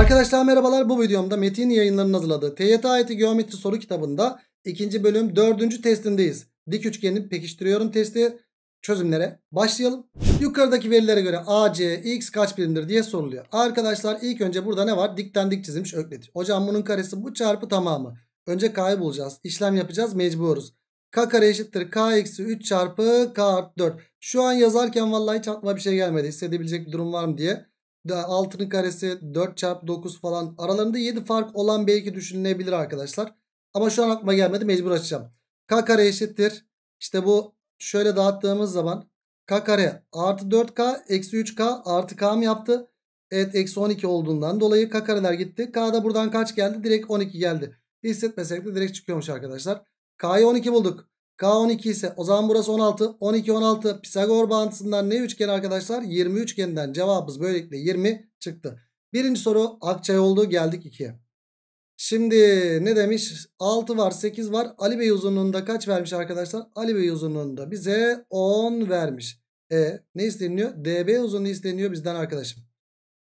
Arkadaşlar merhabalar bu videomda Metin yayınlarının hazırladığı TYT ayeti geometri soru kitabında ikinci bölüm dördüncü testindeyiz. Dik üçgenin pekiştiriyorum testi çözümlere başlayalım. Yukarıdaki verilere göre AC x kaç birimdir diye soruluyor. Arkadaşlar ilk önce burada ne var? Dikten dik çizilmiş öklit. Hocam bunun karesi bu çarpı tamamı. Önce k'yı bulacağız. İşlem yapacağız mecburuz. K kare eşittir k eksi 3 çarpı k artı 4. Şu an yazarken vallahi hiç bir şey gelmedi. Hissedebilecek bir durum var mı diye 6'nın karesi 4 çarpı 9 falan aralarında 7 fark olan belki düşünülebilir arkadaşlar. Ama şu an aklıma gelmedi mecbur açacağım. K kare eşittir. İşte bu şöyle dağıttığımız zaman K kare artı 4K eksi 3K artı K mı yaptı? Evet eksi 12 olduğundan dolayı K kareler gitti. K da buradan kaç geldi? Direkt 12 geldi. Hissetmesek de direkt çıkıyormuş arkadaşlar. K'yı 12 bulduk. K 12 ise o zaman burası 16. 12 16 Pisagor bağıntısından ne üçgen arkadaşlar? 20 üçgeninden cevabımız böylelikle 20 çıktı. Birinci soru Akçay oldu geldik 2'ye. Şimdi ne demiş? 6 var 8 var. Ali Bey uzunluğunda kaç vermiş arkadaşlar? Ali Bey uzunluğunda bize 10 vermiş. E ne isteniyor? DB uzunluğu isteniyor bizden arkadaşım.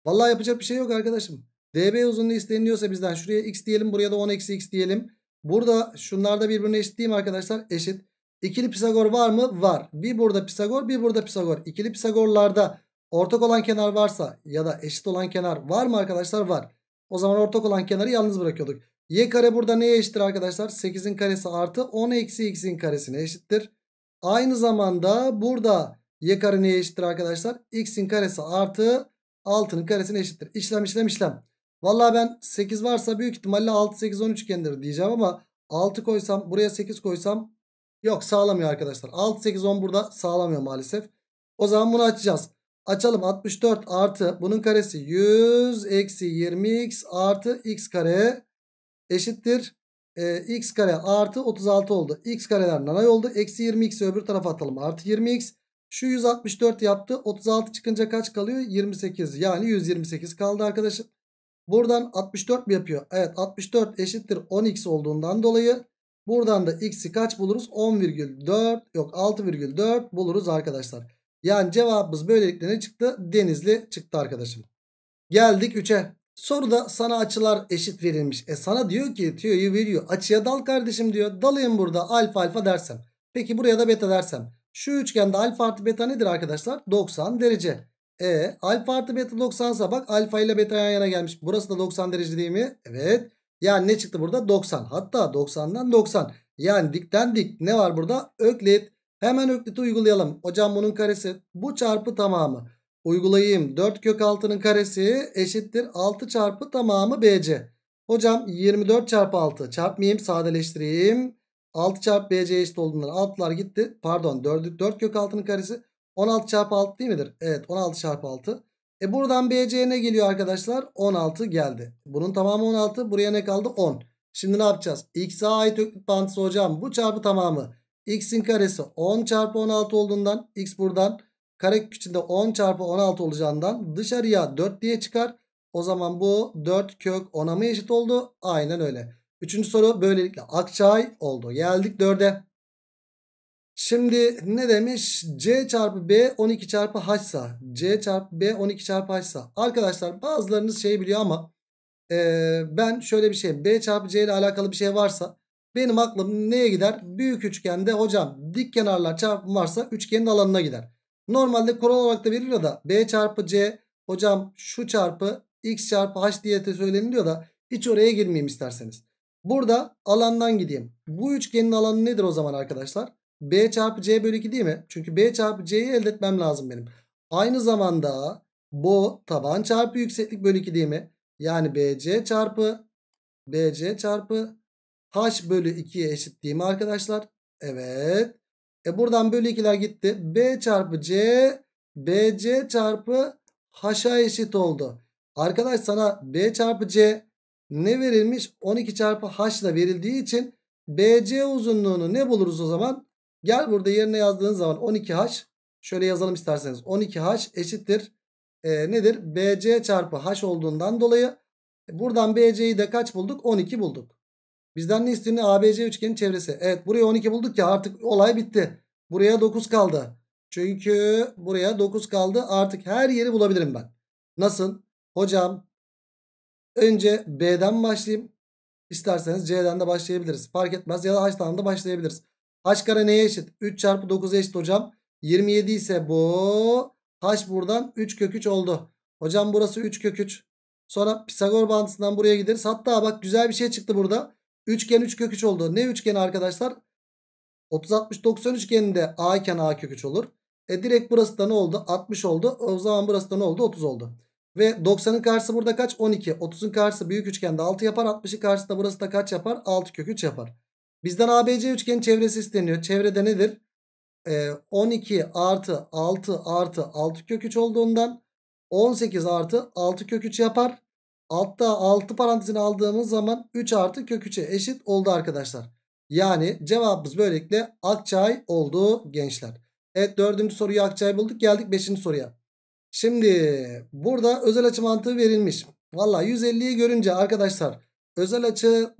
Vallahi yapacak bir şey yok arkadaşım. DB uzunluğu isteniyorsa bizden şuraya x diyelim buraya da 10 eksi x diyelim. Burada şunlarda birbirine eşit değil mi arkadaşlar? Eşit. İkili Pisagor var mı? Var. Bir burada Pisagor bir burada Pisagor. İkili Pisagorlarda ortak olan kenar varsa ya da eşit olan kenar var mı arkadaşlar? Var. O zaman ortak olan kenarı yalnız bırakıyorduk. Y kare burada neye eşittir arkadaşlar? 8'in karesi artı 10 eksi x'in karesine eşittir. Aynı zamanda burada y kare neye eşittir arkadaşlar? x'in karesi artı 6'nın karesine eşittir. İşlem işlem işlem. Vallahi ben 8 varsa büyük ihtimalle 6 8 13 üçgendir diyeceğim ama 6 koysam buraya 8 koysam yok sağlamıyor arkadaşlar. 6 8 10 burada sağlamıyor maalesef. O zaman bunu açacağız. Açalım 64 artı bunun karesi 100 eksi 20x artı x kare eşittir. E, x kare artı 36 oldu. x kareler nanay oldu. Eksi 20x'i öbür tarafa atalım. Artı 20x. Şu 164 yaptı. 36 çıkınca kaç kalıyor? 28 yani 128 kaldı arkadaşım. Buradan 64 mi yapıyor? Evet 64 eşittir 10x olduğundan dolayı buradan da x'i kaç buluruz? 10,4 yok 6,4 buluruz arkadaşlar. Yani cevabımız böylelikle ne çıktı? Denizli çıktı arkadaşım. Geldik 3'e. Soruda sana açılar eşit verilmiş. E sana diyor ki tüyoyu veriyor. Açıya dal kardeşim diyor. Dalayım burada alfa alfa dersem. Peki buraya da beta dersem. Şu üçgende alfa artı beta nedir arkadaşlar? 90 derece. E alfa artı beta 90 90'sa bak alfa ile beta yan yana gelmiş. Burası da 90 derece değil mi? Evet. Yani ne çıktı burada? 90. Hatta 90'dan 90. Yani dikten dik. Ne var burada? Öklit. Hemen ökliti uygulayalım. Hocam bunun karesi bu çarpı tamamı. Uygulayayım. 4 kök 6'nın karesi eşittir 6 çarpı tamamı BC. Hocam 24 çarpı 6 çarpmayayım sadeleştireyim. 6 çarpı BC eşit olduğundan altlar gitti. Pardon 4, 4 kök 6'nın karesi 16 çarpı 6 değil midir? Evet 16 çarpı 6. E buradan BC'ye ne geliyor arkadaşlar? 16 geldi. Bunun tamamı 16. Buraya ne kaldı? 10. Şimdi ne yapacağız? X'e ait öklük bağıntısı hocam. Bu çarpı tamamı. X'in karesi 10 çarpı 16 olduğundan X buradan kare içinde 10 çarpı 16 olacağından dışarıya 4 diye çıkar. O zaman bu 4 kök 10'a mı eşit oldu? Aynen öyle. Üçüncü soru böylelikle Akçay oldu. Geldik 4'e. Şimdi ne demiş? C çarpı B 12 çarpı H'sa. C çarpı B 12 çarpı H'sa. Arkadaşlar bazılarınız şeyi biliyor ama e, ben şöyle bir şey. B çarpı C ile alakalı bir şey varsa benim aklım neye gider? Büyük üçgende hocam dik kenarlar çarpımı varsa üçgenin alanına gider. Normalde kural olarak da veriliyor da B çarpı C hocam şu çarpı X çarpı H diye de söyleniliyor da hiç oraya girmeyeyim isterseniz. Burada alandan gideyim. Bu üçgenin alanı nedir o zaman arkadaşlar? B çarpı C bölü 2 değil mi? Çünkü B çarpı C'yi elde etmem lazım benim. Aynı zamanda bu taban çarpı yükseklik bölü 2 değil mi? Yani BC çarpı BC çarpı H bölü 2'ye eşit değil mi arkadaşlar? Evet. E buradan bölü 2'ler gitti. B çarpı C BC çarpı H'a eşit oldu. Arkadaş sana B çarpı C ne verilmiş? 12 çarpı H ile verildiği için BC uzunluğunu ne buluruz o zaman? Gel burada yerine yazdığın zaman 12H şöyle yazalım isterseniz. 12H eşittir e, nedir? BC çarpı H olduğundan dolayı e, buradan BC'yi de kaç bulduk? 12 bulduk. Bizden ne istiyor? ABC üçgenin çevresi. Evet buraya 12 bulduk ya artık olay bitti. Buraya 9 kaldı. Çünkü buraya 9 kaldı. Artık her yeri bulabilirim ben. Nasıl? Hocam önce B'den başlayayım. İsterseniz C'den de başlayabiliriz. Fark etmez ya da H'dan da başlayabiliriz. H kare neye eşit? 3 çarpı 9 eşit hocam. 27 ise bu. H buradan 3 kök 3 oldu. Hocam burası 3 kök 3. Sonra Pisagor bağıntısından buraya gideriz. Hatta bak güzel bir şey çıktı burada. Üçgen 3 kök 3 oldu. Ne üçgeni arkadaşlar? 30 60 90 üçgeninde A iken A kök 3 olur. E direkt burası da ne oldu? 60 oldu. O zaman burası da ne oldu? 30 oldu. Ve 90'ın karşısı burada kaç? 12. 30'un karşısı büyük üçgende 6 yapar. 60'ın karşısında burası da kaç yapar? 6 kök 3 yapar. Bizden ABC üçgenin çevresi isteniyor. Çevrede nedir? Ee, 12 artı 6 artı 6 kök 3 olduğundan 18 artı 6 kök 3 yapar. Altta 6 parantezini aldığımız zaman 3 artı kök köküçe eşit oldu arkadaşlar. Yani cevabımız böylelikle Akçay oldu gençler. Evet dördüncü soruyu Akçay bulduk. Geldik beşinci soruya. Şimdi burada özel açı mantığı verilmiş. Valla 150'yi görünce arkadaşlar özel açı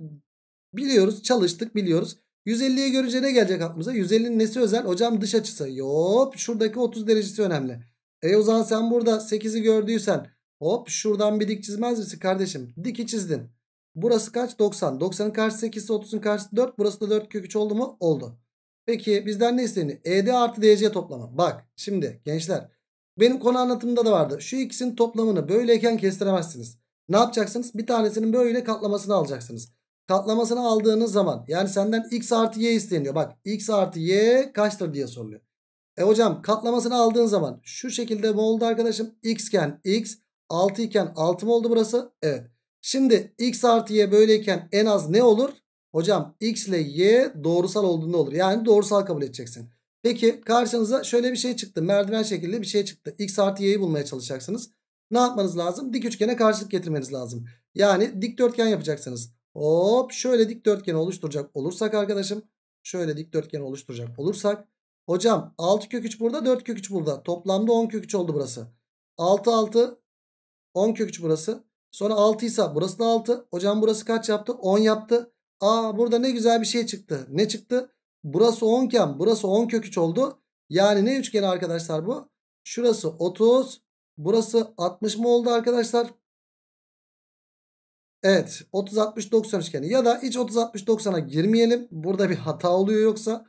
Biliyoruz çalıştık biliyoruz. 150'ye görünce ne gelecek aklımıza? 150'nin nesi özel? Hocam dış açısı. Hop şuradaki 30 derecesi önemli. E o zaman sen burada 8'i gördüysen hop şuradan bir dik çizmez misin kardeşim? Diki çizdin. Burası kaç? 90. 90'ın karşısı 8'si 30'un karşısı 4. Burası da 4 kök 3 oldu mu? Oldu. Peki bizden ne isteniyor? ED artı DC toplama. Bak şimdi gençler benim konu anlatımında da vardı. Şu ikisinin toplamını böyleyken kestiremezsiniz. Ne yapacaksınız? Bir tanesinin böyle katlamasını alacaksınız katlamasını aldığınız zaman yani senden x artı y isteniyor. Bak x artı y kaçtır diye soruluyor. E hocam katlamasını aldığın zaman şu şekilde mi oldu arkadaşım? x iken x 6 iken 6 mı oldu burası? Evet. Şimdi x artı y böyleyken en az ne olur? Hocam x ile y doğrusal olduğunda olur. Yani doğrusal kabul edeceksin. Peki karşınıza şöyle bir şey çıktı. Merdiven şekilde bir şey çıktı. x artı y'yi bulmaya çalışacaksınız. Ne yapmanız lazım? Dik üçgene karşılık getirmeniz lazım. Yani dikdörtgen yapacaksınız. Hop şöyle dikdörtgen oluşturacak olursak arkadaşım. Şöyle dikdörtgen oluşturacak olursak. Hocam 6 kök 3 burada 4 kök 3 burada. Toplamda 10 kök 3 oldu burası. 6 6 10 kök 3 burası. Sonra 6 ise burası da 6. Hocam burası kaç yaptı? 10 yaptı. Aa burada ne güzel bir şey çıktı. Ne çıktı? Burası 10 iken burası 10 kök 3 oldu. Yani ne üçgeni arkadaşlar bu? Şurası 30. Burası 60 mı oldu arkadaşlar? Evet 30-60-90 üçgeni ya da hiç 30-60-90'a girmeyelim. Burada bir hata oluyor yoksa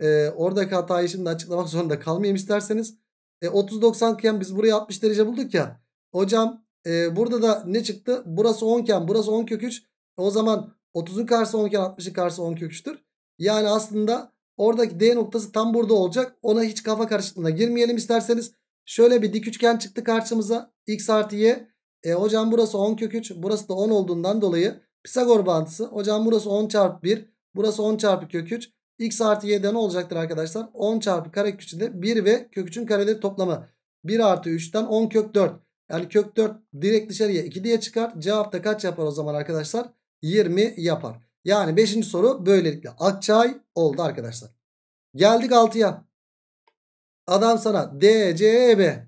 e, oradaki hatayı şimdi açıklamak zorunda kalmayayım isterseniz. E, 30-90 iken biz burayı 60 derece bulduk ya. Hocam e, burada da ne çıktı? Burası 10 iken burası 10 kök 3. O zaman 30'un karşısı 10 iken 60'ın karşısı 10 kök 3'tür. Yani aslında oradaki D noktası tam burada olacak. Ona hiç kafa karışıklığına girmeyelim isterseniz. Şöyle bir dik üçgen çıktı karşımıza. X artı Y. E hocam burası 10 kök 3. Burası da 10 olduğundan dolayı Pisagor bağıntısı. Hocam burası 10 çarpı 1. Burası 10 çarpı kök 3. X artı Y'den olacaktır arkadaşlar. 10 çarpı kare köküçünde 1 ve kök 3'ün kareleri toplamı. 1 artı 3'ten 10 kök 4. Yani kök 4 direkt dışarıya 2 diye çıkar. Cevap da kaç yapar o zaman arkadaşlar? 20 yapar. Yani 5. soru böylelikle Akçay oldu arkadaşlar. Geldik 6'ya. Adam sana DCEB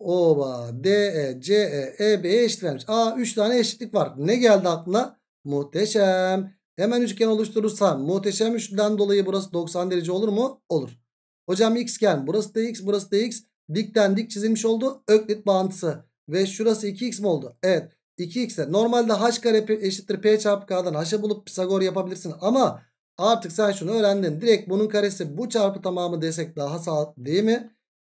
Oba DE CE E, e, e eşit vermiş. Aa 3 tane eşitlik var. Ne geldi aklına? Muhteşem. Hemen üçgen oluşturursa muhteşem üçlüden dolayı burası 90 derece olur mu? Olur. Hocam xgen burası da x burası da x. Dikten dik çizilmiş oldu. Öklit bağıntısı. Ve şurası 2x mi oldu? Evet. 2x'e normalde h kare eşittir p çarpı k'dan h'ı bulup Pisagor yapabilirsin. Ama artık sen şunu öğrendin. Direkt bunun karesi bu çarpı tamamı desek daha sağlıklı değil mi?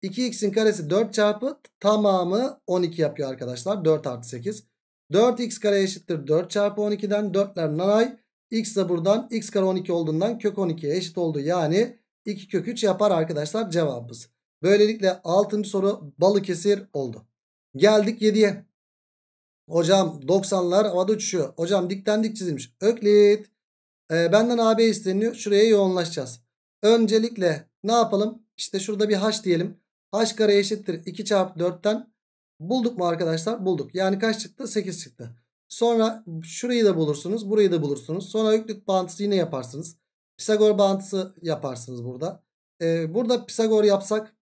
2x'in karesi 4 çarpı tamamı 12 yapıyor arkadaşlar. 4 artı 8. 4x kare eşittir 4 çarpı 12'den 4'ler nanay. x de buradan x kare 12 olduğundan kök 12'ye eşit oldu. Yani 2 kök 3 yapar arkadaşlar cevabımız. Böylelikle 6. soru Balıkesir oldu. Geldik 7'ye. Hocam 90'lar havada uçuşuyor. Hocam dikten dik çizilmiş. Öklit. E, benden AB isteniyor. Şuraya yoğunlaşacağız. Öncelikle ne yapalım? İşte şurada bir H diyelim. H kare eşittir 2 çarpı 4'ten bulduk mu arkadaşlar? Bulduk. Yani kaç çıktı? 8 çıktı. Sonra şurayı da bulursunuz. Burayı da bulursunuz. Sonra yüklük bağıntısı yine yaparsınız. Pisagor bağıntısı yaparsınız burada. Ee, burada Pisagor yapsak.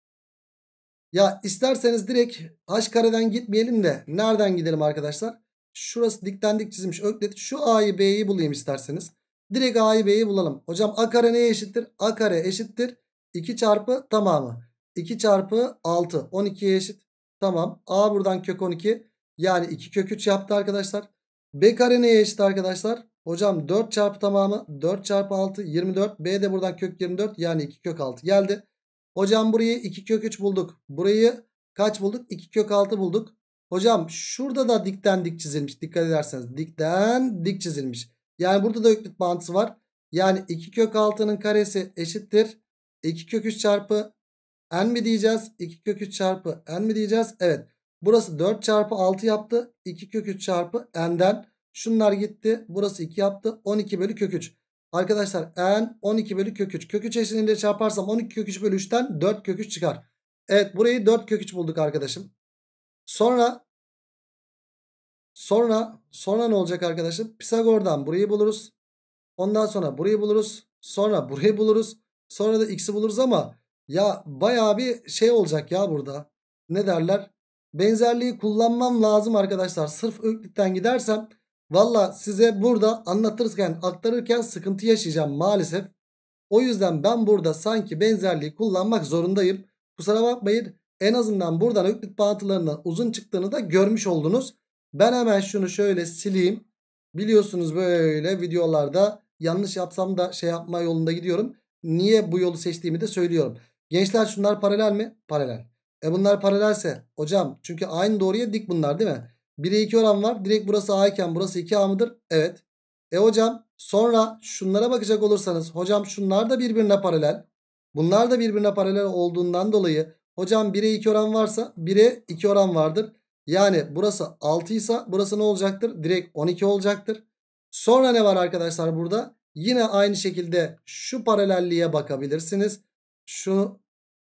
Ya isterseniz direkt h kareden gitmeyelim de nereden gidelim arkadaşlar? Şurası dikten dik çizmiş öklet. Şu a'yı b'yi bulayım isterseniz. Direkt a'yı b'yi bulalım. Hocam a kare neye eşittir? a kare eşittir. 2 çarpı tamamı. 2 çarpı 6 12'ye eşit. Tamam. A buradan kök 12. Yani 2 kök 3 yaptı arkadaşlar. B kare neye eşit arkadaşlar? Hocam 4 çarpı tamamı 4 çarpı 6 24. B de buradan kök 24 yani 2 kök 6 geldi. Hocam burayı 2 kök 3 bulduk. Burayı kaç bulduk? 2 kök 6 bulduk. Hocam şurada da dikten dik çizilmiş. Dikkat ederseniz dikten dik çizilmiş. Yani burada da öklit bağıntısı var. Yani 2 kök 6'nın karesi eşittir. 2 kök 3 çarpı n mi diyeceğiz? 2 kök 3 çarpı n mi diyeceğiz? Evet. Burası 4 çarpı 6 yaptı. 2 kök 3 çarpı n'den. Şunlar gitti. Burası 2 yaptı. 12 bölü kök 3. Arkadaşlar n 12 bölü kök 3. Kök 3 eşliğinde çarparsam 12 kök 3 bölü 3'ten 4 kök 3 çıkar. Evet burayı 4 kök 3 bulduk arkadaşım. Sonra sonra sonra ne olacak arkadaşım? Pisagor'dan burayı buluruz. Ondan sonra burayı buluruz. Sonra burayı buluruz. Sonra da x'i buluruz ama ya baya bir şey olacak ya burada. Ne derler? Benzerliği kullanmam lazım arkadaşlar. Sırf Öklit'ten gidersem valla size burada anlatırken aktarırken sıkıntı yaşayacağım maalesef. O yüzden ben burada sanki benzerliği kullanmak zorundayım. Kusura bakmayın en azından buradan Öklit bağıntılarından uzun çıktığını da görmüş oldunuz. Ben hemen şunu şöyle sileyim. Biliyorsunuz böyle videolarda yanlış yapsam da şey yapma yolunda gidiyorum. Niye bu yolu seçtiğimi de söylüyorum. Gençler şunlar paralel mi? Paralel. E bunlar paralelse hocam çünkü aynı doğruya dik bunlar değil mi? 1'e 2 oran var. Direkt burası A iken burası 2A mıdır? Evet. E hocam sonra şunlara bakacak olursanız hocam şunlar da birbirine paralel. Bunlar da birbirine paralel olduğundan dolayı hocam 1'e 2 oran varsa 1'e 2 oran vardır. Yani burası 6 ise burası ne olacaktır? Direkt 12 olacaktır. Sonra ne var arkadaşlar burada? Yine aynı şekilde şu paralelliğe bakabilirsiniz. Şu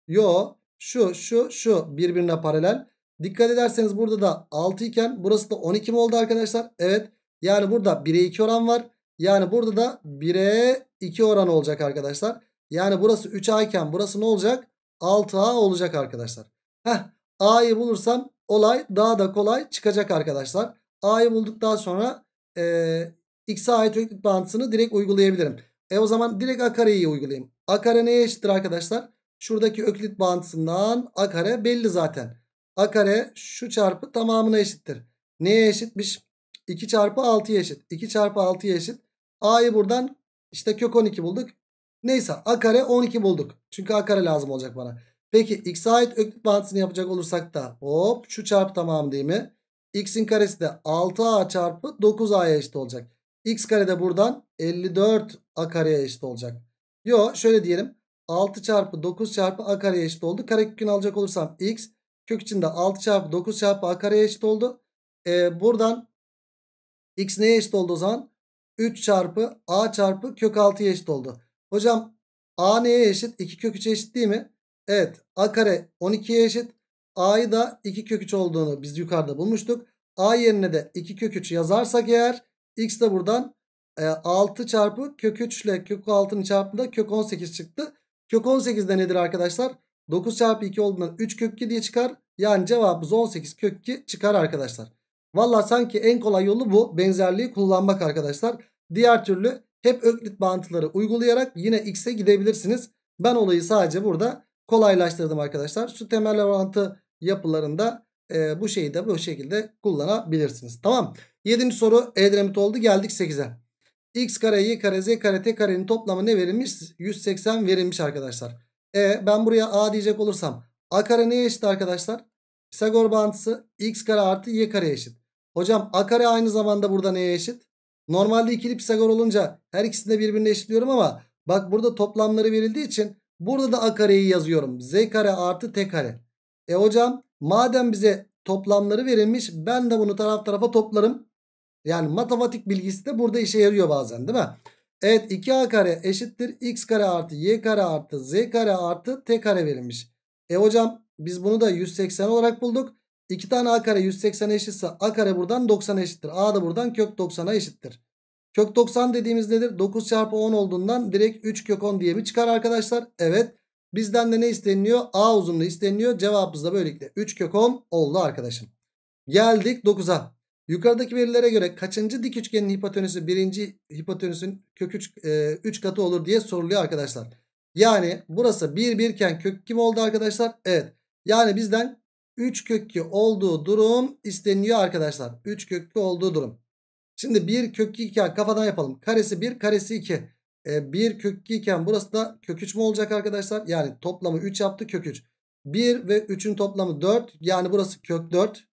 yo şu şu şu birbirine paralel. Dikkat ederseniz burada da 6 iken burası da 12 mi oldu arkadaşlar? Evet. Yani burada 1'e 2 oran var. Yani burada da 1'e 2 oran olacak arkadaşlar. Yani burası 3A iken burası ne olacak? 6A olacak arkadaşlar. Heh, A'yı bulursam olay daha da kolay çıkacak arkadaşlar. A'yı bulduktan sonra e, X'e ait öklük bağıntısını direkt uygulayabilirim. E o zaman direkt A kareyi uygulayayım. A kare neye eşittir arkadaşlar? Şuradaki öklit bağıntısından A kare belli zaten. A kare şu çarpı tamamına eşittir. Neye eşitmiş? 2 çarpı 6'ya eşit. 2 çarpı 6'ya eşit. A'yı buradan işte kök 12 bulduk. Neyse A kare 12 bulduk. Çünkü A kare lazım olacak bana. Peki x'e ait öklit bağıntısını yapacak olursak da hop şu çarpı tamam değil mi? x'in karesi de 6a çarpı 9a'ya eşit olacak. x kare de buradan 54a kareye eşit olacak. Yo şöyle diyelim. 6 çarpı 9 çarpı a kareye eşit oldu. Karekökünü alacak olursam x kök içinde 6 çarpı 9 çarpı a kareye eşit oldu. Ee, buradan x neye eşit oldu o zaman? 3 çarpı a çarpı kök 6'ya eşit oldu. Hocam a neye eşit? 2 kök 3'e eşit değil mi? Evet a kare 12'ye eşit. a'yı da 2 kök 3 olduğunu biz yukarıda bulmuştuk. a yerine de 2 kök 3 yazarsak eğer x de buradan e, 6 çarpı kök 3 ile kök 6'nın çarpımında kök 18 çıktı. Kök 18 de nedir arkadaşlar? 9 çarpı 2 olduğundan 3 kök 2 diye çıkar. Yani cevabımız 18 kök 2 çıkar arkadaşlar. Valla sanki en kolay yolu bu benzerliği kullanmak arkadaşlar. Diğer türlü hep öklit bağıntıları uygulayarak yine x'e gidebilirsiniz. Ben olayı sadece burada kolaylaştırdım arkadaşlar. Şu temel orantı yapılarında e, bu şeyi de bu şekilde kullanabilirsiniz. Tamam. 7. soru Edremit oldu. Geldik 8'e. X kare, Y kare, Z kare, T karenin toplamı ne verilmiş? 180 verilmiş arkadaşlar. E ben buraya A diyecek olursam A kare neye eşit arkadaşlar? Pisagor bağıntısı X kare artı Y kare eşit. Hocam A kare aynı zamanda burada neye eşit? Normalde ikili Pisagor olunca her ikisini de birbirine eşitliyorum ama bak burada toplamları verildiği için burada da A kareyi yazıyorum. Z kare artı T kare. E hocam madem bize toplamları verilmiş ben de bunu taraf tarafa toplarım. Yani matematik bilgisi de burada işe yarıyor bazen değil mi? Evet 2a kare eşittir x kare artı y kare artı z kare artı t kare verilmiş. E hocam biz bunu da 180 olarak bulduk. 2 tane a kare 180 eşitse a kare buradan 90 eşittir. a da buradan kök 90'a eşittir. Kök 90 dediğimiz nedir? 9 çarpı 10 olduğundan direkt 3 kök 10 diye mi çıkar arkadaşlar? Evet. Bizden de ne isteniliyor? A uzunluğu isteniliyor. Cevabımız da böylelikle 3 kök 10 oldu arkadaşım. Geldik 9'a. Yukarıdaki verilere göre kaçıncı dik üçgenin hipotenüsü birinci hipotenüsün kök 3 e, üç katı olur diye soruluyor arkadaşlar. Yani burası 1 1 iken kök 2 mi oldu arkadaşlar? Evet. Yani bizden 3 kök 2 olduğu durum isteniyor arkadaşlar. 3 kök 2 olduğu durum. Şimdi 1 kök 2 iken kafadan yapalım. Karesi 1 karesi 2. E, 1 kök 2 iken burası da kök 3 mü olacak arkadaşlar? Yani toplamı 3 yaptı kök 3. 1 ve 3'ün toplamı 4. Yani burası kök 4.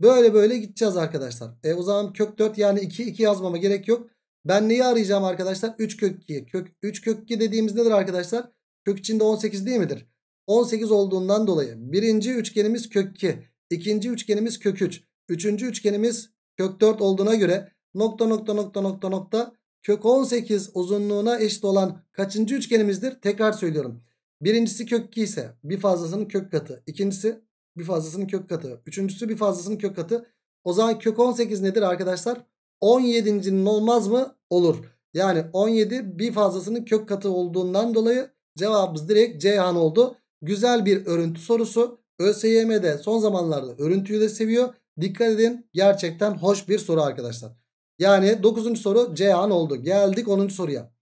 Böyle böyle gideceğiz arkadaşlar. E o zaman kök 4 yani 2 2 yazmama gerek yok. Ben neyi arayacağım arkadaşlar? 3 kök 2. Kök 3 kök 2 dediğimiz nedir arkadaşlar? Kök içinde 18 değil midir? 18 olduğundan dolayı birinci üçgenimiz kök 2. ikinci üçgenimiz kök 3. Üçüncü üçgenimiz kök 4 olduğuna göre nokta nokta nokta nokta nokta kök 18 uzunluğuna eşit olan kaçıncı üçgenimizdir? Tekrar söylüyorum. Birincisi kök 2 ise bir fazlasının kök katı. İkincisi bir fazlasının kök katı. Üçüncüsü bir fazlasının kök katı. O zaman kök 18 nedir arkadaşlar? 17.'nin olmaz mı? Olur. Yani 17 bir fazlasının kök katı olduğundan dolayı cevabımız direkt Ceyhan oldu. Güzel bir örüntü sorusu. ÖSYM'de son zamanlarda örüntüyü de seviyor. Dikkat edin gerçekten hoş bir soru arkadaşlar. Yani 9. soru Ceyhan oldu. Geldik 10. soruya.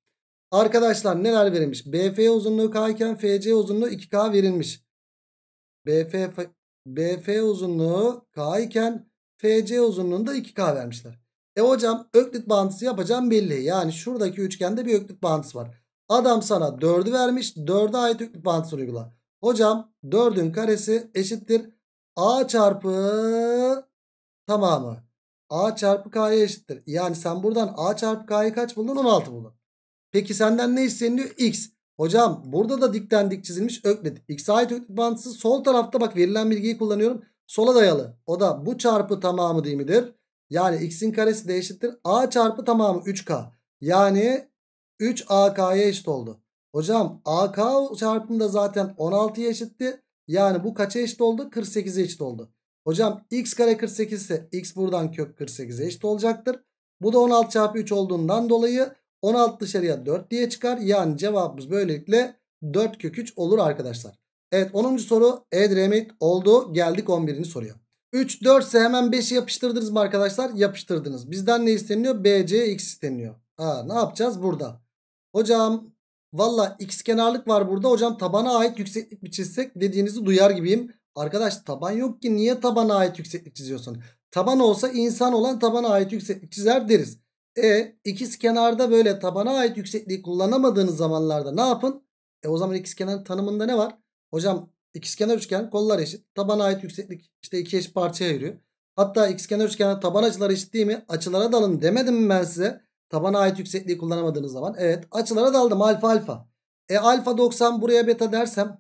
Arkadaşlar neler verilmiş? BF uzunluğu K iken FC uzunluğu 2K verilmiş. BF BF uzunluğu K iken FC uzunluğunda 2K vermişler. E hocam öklit bağıntısı yapacağım belli. Yani şuradaki üçgende bir öklit bağıntısı var. Adam sana 4'ü vermiş. 4'e ait öklit bağıntısını uygula. Hocam 4'ün karesi eşittir. A çarpı tamamı. A çarpı K'ya eşittir. Yani sen buradan A çarpı K'yı kaç buldun? 16 buldun. Peki senden ne isteniyor? X. Hocam burada da dikten dik çizilmiş öklit. X'e ait öklit bağıntısı sol tarafta bak verilen bilgiyi kullanıyorum. Sola dayalı. O da bu çarpı tamamı değil midir? Yani x'in karesi de eşittir. A çarpı tamamı 3k. Yani 3ak'ya eşit oldu. Hocam ak çarpımda zaten 16'ya eşitti. Yani bu kaça eşit oldu? 48'e eşit oldu. Hocam x kare 48 ise x buradan kök 48'e eşit olacaktır. Bu da 16 çarpı 3 olduğundan dolayı 16 dışarıya 4 diye çıkar. Yani cevabımız böylelikle 4 kök 3 olur arkadaşlar. Evet 10. soru Edremit oldu. Geldik 11. soruya. 3, 4 ise hemen 5'i yapıştırdınız mı arkadaşlar? Yapıştırdınız. Bizden ne isteniyor? BC, X isteniyor. Ha, ne yapacağız burada? Hocam valla x kenarlık var burada. Hocam tabana ait yükseklik mi çizsek dediğinizi duyar gibiyim. Arkadaş taban yok ki niye tabana ait yükseklik çiziyorsun? Taban olsa insan olan tabana ait yükseklik çizer deriz. E ikiz kenarda böyle tabana ait yüksekliği kullanamadığınız zamanlarda ne yapın? E o zaman ikiz kenar tanımında ne var? Hocam ikiz kenar üçgen kollar eşit. Tabana ait yükseklik işte iki eş parçaya ayırıyor. Hatta ikiz kenar üçgenin taban açıları eşit değil mi? Açılara dalın demedim mi ben size? Tabana ait yüksekliği kullanamadığınız zaman. Evet açılara daldım alfa alfa. E alfa 90 buraya beta dersem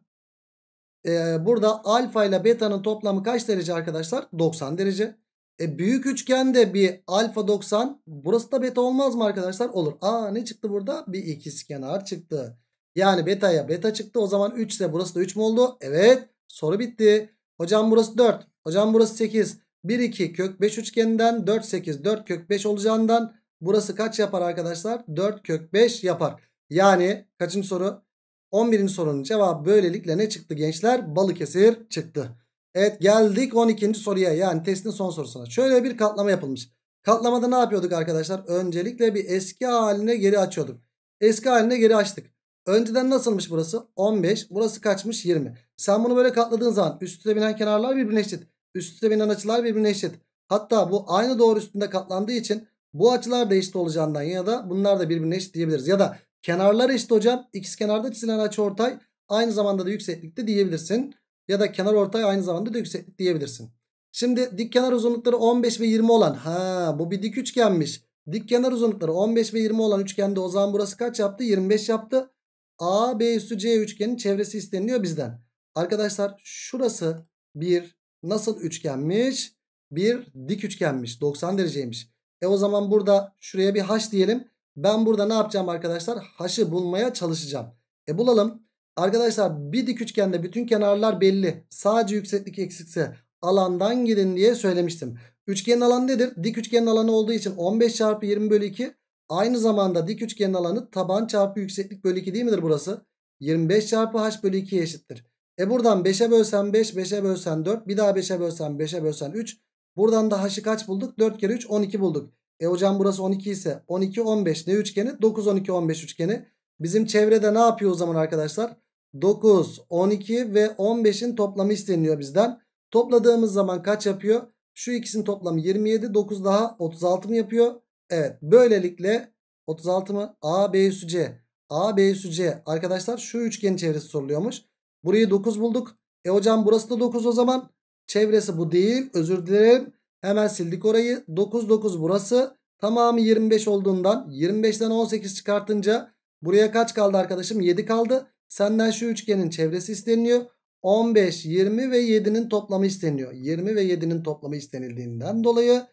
e, burada alfa ile beta'nın toplamı kaç derece arkadaşlar? 90 derece. E büyük üçgende bir alfa 90 burası da beta olmaz mı arkadaşlar? Olur. Aa ne çıktı burada? Bir ikizkenar çıktı. Yani betaya beta çıktı. O zaman 3 ise burası da 3 mü oldu? Evet. Soru bitti. Hocam burası 4. Hocam burası 8. 1 2 kök 5 üçgeninden 4 8 4 kök 5 olacağından burası kaç yapar arkadaşlar? 4 kök 5 yapar. Yani kaçıncı soru? 11. sorunun cevabı böylelikle ne çıktı gençler? Balıkesir çıktı. Evet geldik 12. soruya yani testin son sorusuna. Şöyle bir katlama yapılmış. Katlamada ne yapıyorduk arkadaşlar? Öncelikle bir eski haline geri açıyorduk. Eski haline geri açtık. Önceden nasılmış burası? 15. Burası kaçmış? 20. Sen bunu böyle katladığın zaman üstüne binen kenarlar birbirine eşit. Üstüne binen açılar birbirine eşit. Hatta bu aynı doğru üstünde katlandığı için bu açılar da eşit olacağından ya da bunlar da birbirine eşit diyebiliriz. Ya da kenarlar eşit hocam. İkiz kenarda çizilen açı ortay aynı zamanda da yükseklikte diyebilirsin ya da kenar ortay aynı zamanda da yükseklik diyebilirsin. Şimdi dik kenar uzunlukları 15 ve 20 olan ha bu bir dik üçgenmiş. Dik kenar uzunlukları 15 ve 20 olan üçgende o zaman burası kaç yaptı? 25 yaptı. A, B üstü C üçgenin çevresi isteniliyor bizden. Arkadaşlar şurası bir nasıl üçgenmiş? Bir dik üçgenmiş. 90 dereceymiş. E o zaman burada şuraya bir h diyelim. Ben burada ne yapacağım arkadaşlar? H'ı bulmaya çalışacağım. E bulalım. Arkadaşlar bir dik üçgende bütün kenarlar belli. Sadece yükseklik eksikse alandan gidin diye söylemiştim. Üçgenin alanı nedir? Dik üçgenin alanı olduğu için 15 çarpı 20 bölü 2 aynı zamanda dik üçgenin alanı taban çarpı yükseklik bölü 2 değil midir burası? 25 çarpı h bölü 2 eşittir. E buradan 5'e bölsen 5, 5'e bölsen 4, bir daha 5'e bölsen 5'e bölsen 3. Buradan da h'ı kaç bulduk? 4 kere 3 12 bulduk. E hocam burası 12 ise 12 15 ne üçgeni? 9 12 15 üçgeni. Bizim çevrede ne yapıyor o zaman arkadaşlar? 9, 12 ve 15'in toplamı isteniyor bizden. Topladığımız zaman kaç yapıyor? Şu ikisinin toplamı 27. 9 daha 36 mı yapıyor? Evet. Böylelikle 36 mı? A, B üssü C. A, B üssü C. Arkadaşlar şu üçgenin çevresi soruluyormuş. Burayı 9 bulduk. E hocam burası da 9 o zaman. Çevresi bu değil. Özür dilerim. Hemen sildik orayı. 9, 9 burası. Tamamı 25 olduğundan 25'ten 18 çıkartınca buraya kaç kaldı arkadaşım? 7 kaldı. Senden şu üçgenin çevresi isteniyor. 15, 20 ve 7'nin toplamı isteniyor. 20 ve 7'nin toplamı istenildiğinden dolayı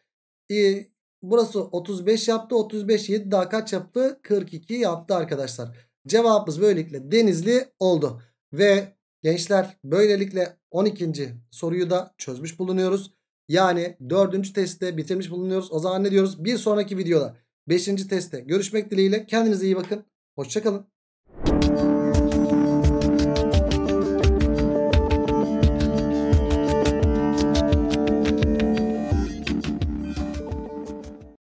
e, burası 35 yaptı. 35, 7 daha kaç yaptı? 42 yaptı arkadaşlar. Cevabımız böylelikle denizli oldu. Ve gençler böylelikle 12. soruyu da çözmüş bulunuyoruz. Yani 4. testte bitirmiş bulunuyoruz. O zaman ne diyoruz? Bir sonraki videoda 5. testte görüşmek dileğiyle. Kendinize iyi bakın. Hoşçakalın.